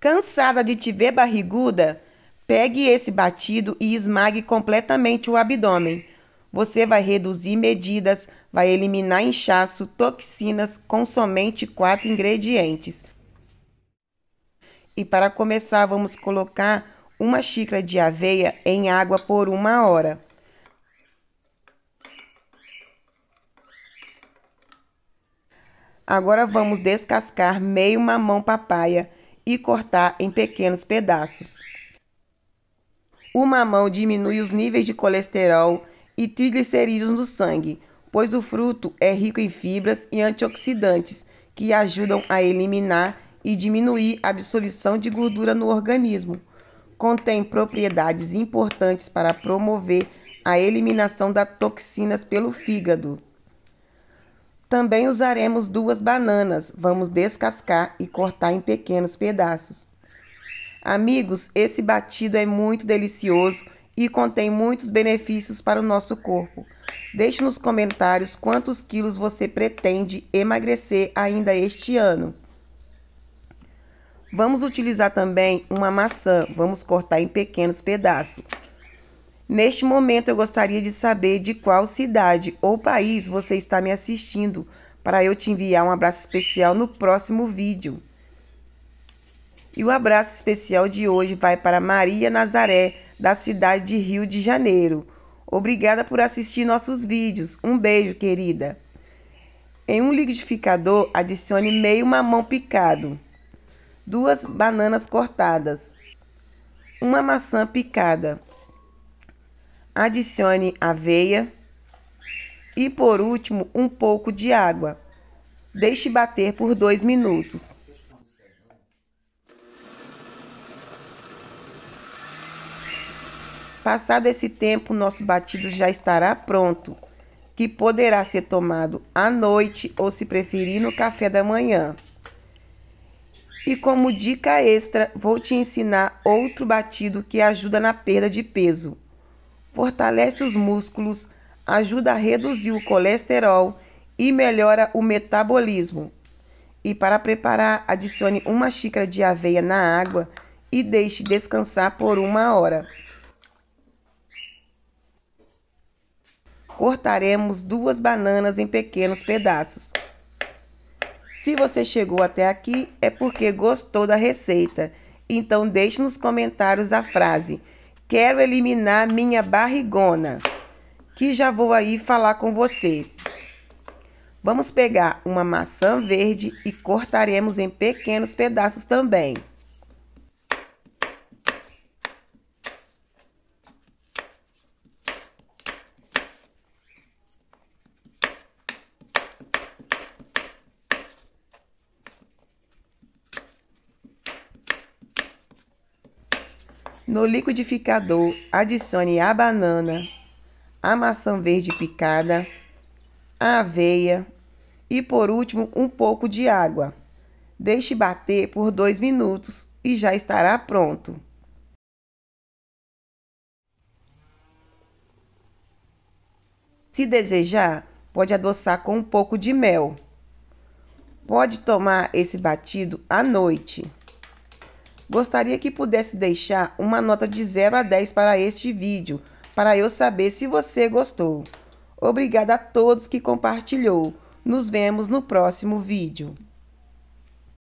Cansada de te ver barriguda, pegue esse batido e esmague completamente o abdômen. Você vai reduzir medidas, vai eliminar inchaço, toxinas com somente quatro ingredientes. E para começar, vamos colocar uma xícara de aveia em água por uma hora. Agora vamos descascar meio mamão papaya e cortar em pequenos pedaços. O mamão diminui os níveis de colesterol e triglicerídeos no sangue, pois o fruto é rico em fibras e antioxidantes que ajudam a eliminar e diminuir a absorção de gordura no organismo. Contém propriedades importantes para promover a eliminação das toxinas pelo fígado. Também usaremos duas bananas, vamos descascar e cortar em pequenos pedaços. Amigos, esse batido é muito delicioso e contém muitos benefícios para o nosso corpo. Deixe nos comentários quantos quilos você pretende emagrecer ainda este ano. Vamos utilizar também uma maçã, vamos cortar em pequenos pedaços. Neste momento, eu gostaria de saber de qual cidade ou país você está me assistindo para eu te enviar um abraço especial no próximo vídeo. E o abraço especial de hoje vai para Maria Nazaré, da cidade de Rio de Janeiro. Obrigada por assistir nossos vídeos. Um beijo, querida. Em um liquidificador, adicione meio mamão picado, duas bananas cortadas, uma maçã picada, adicione aveia e, por último, um pouco de água. Deixe bater por dois minutos. Passado esse tempo, nosso batido já estará pronto, que poderá ser tomado à noite ou, se preferir, no café da manhã. E como dica extra, vou te ensinar outro batido que ajuda na perda de peso fortalece os músculos, ajuda a reduzir o colesterol e melhora o metabolismo. E para preparar, adicione uma xícara de aveia na água e deixe descansar por uma hora. Cortaremos duas bananas em pequenos pedaços. Se você chegou até aqui, é porque gostou da receita. Então deixe nos comentários a frase Quero eliminar minha barrigona, que já vou aí falar com você. Vamos pegar uma maçã verde e cortaremos em pequenos pedaços também. No liquidificador, adicione a banana, a maçã verde picada, a aveia e, por último, um pouco de água. Deixe bater por dois minutos e já estará pronto. Se desejar, pode adoçar com um pouco de mel. Pode tomar esse batido à noite. Gostaria que pudesse deixar uma nota de 0 a 10 para este vídeo, para eu saber se você gostou. Obrigada a todos que compartilhou. Nos vemos no próximo vídeo.